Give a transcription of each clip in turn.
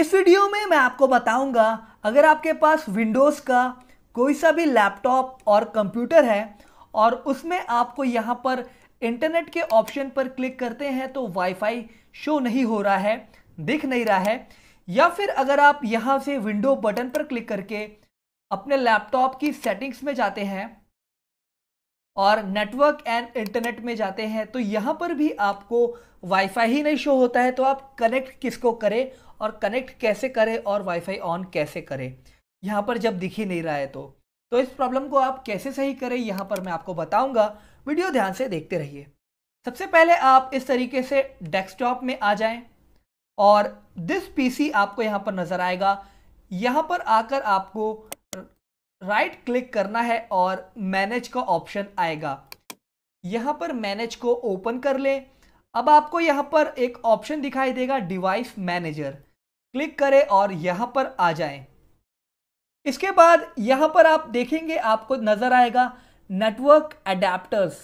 इस वीडियो में मैं आपको बताऊंगा अगर आपके पास विंडोज़ का कोई सा भी लैपटॉप और कंप्यूटर है और उसमें आपको यहाँ पर इंटरनेट के ऑप्शन पर क्लिक करते हैं तो वाईफाई शो नहीं हो रहा है दिख नहीं रहा है या फिर अगर आप यहाँ से विंडो बटन पर क्लिक करके अपने लैपटॉप की सेटिंग्स में जाते हैं और नेटवर्क एंड इंटरनेट में जाते हैं तो यहाँ पर भी आपको वाईफाई ही नहीं शो होता है तो आप कनेक्ट किसको करें और कनेक्ट कैसे करें और वाईफाई ऑन कैसे करें यहाँ पर जब दिख ही नहीं रहा है तो तो इस प्रॉब्लम को आप कैसे सही करें यहाँ पर मैं आपको बताऊंगा वीडियो ध्यान से देखते रहिए सबसे पहले आप इस तरीके से डेस्कटॉप में आ जाएं और दिस पीसी आपको यहाँ पर नज़र आएगा यहाँ पर आकर आपको राइट क्लिक करना है और मैनेज का ऑप्शन आएगा यहां पर मैनेज को ओपन कर लें अब आपको यहां पर एक ऑप्शन दिखाई देगा डिवाइस मैनेजर क्लिक करें और यहां पर आ जाएं। इसके बाद यहां पर आप देखेंगे आपको नज़र आएगा नेटवर्क अडेप्टर्स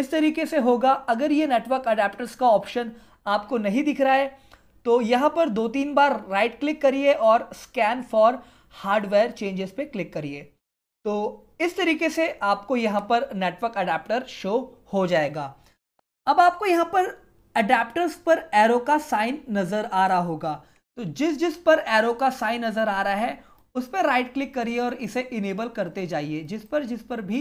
इस तरीके से होगा अगर ये नेटवर्क अडेप्टर्स का ऑप्शन आपको नहीं दिख रहा है तो यहां पर दो तीन बार राइट क्लिक करिए और स्कैन फॉर हार्डवेयर चेंजेस पे क्लिक करिए तो इस तरीके से आपको यहाँ पर नेटवर्क अडेप्टर शो हो जाएगा अब आपको यहाँ पर अडेप्टर पर एरो का साइन नज़र आ रहा होगा तो जिस जिस पर एरो का साइन नज़र आ रहा है उस पर राइट क्लिक करिए और इसे इनेबल करते जाइए जिस पर जिस पर भी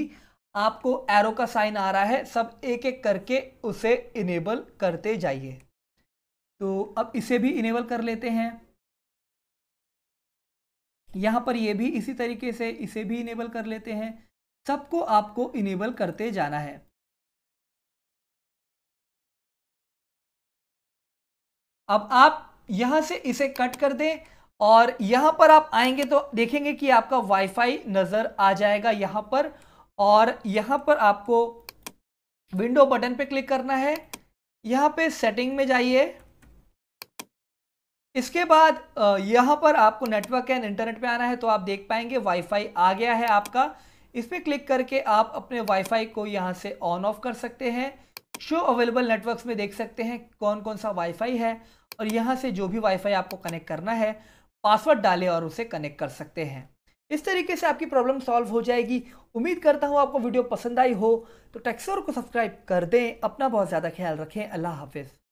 आपको एरो का साइन आ रहा है सब एक एक करके उसे इनेबल करते जाइए तो अब इसे भी इनेबल कर लेते हैं यहाँ पर ये भी इसी तरीके से इसे भी इनेबल कर लेते हैं सबको आपको इनेबल करते जाना है अब आप यहां से इसे कट कर दें और यहां पर आप आएंगे तो देखेंगे कि आपका वाईफाई नज़र आ जाएगा यहां पर और यहां पर आपको विंडो बटन पे क्लिक करना है यहां पे सेटिंग में जाइए इसके बाद यहाँ पर आपको नेटवर्क एंड इंटरनेट पे आना है तो आप देख पाएंगे वाईफाई आ गया है आपका इस पर क्लिक करके आप अपने वाईफाई को यहाँ से ऑन ऑफ कर सकते हैं शो अवेलेबल नेटवर्क्स में देख सकते हैं कौन कौन सा वाईफाई है और यहाँ से जो भी वाईफाई आपको कनेक्ट करना है पासवर्ड डालें और उसे कनेक्ट कर सकते हैं इस तरीके से आपकी प्रॉब्लम सॉल्व हो जाएगी उम्मीद करता हूँ आपको वीडियो पसंद आई हो तो टेक्सोर को सब्सक्राइब कर दें अपना बहुत ज़्यादा ख्याल रखें अल्लाह हाफिज़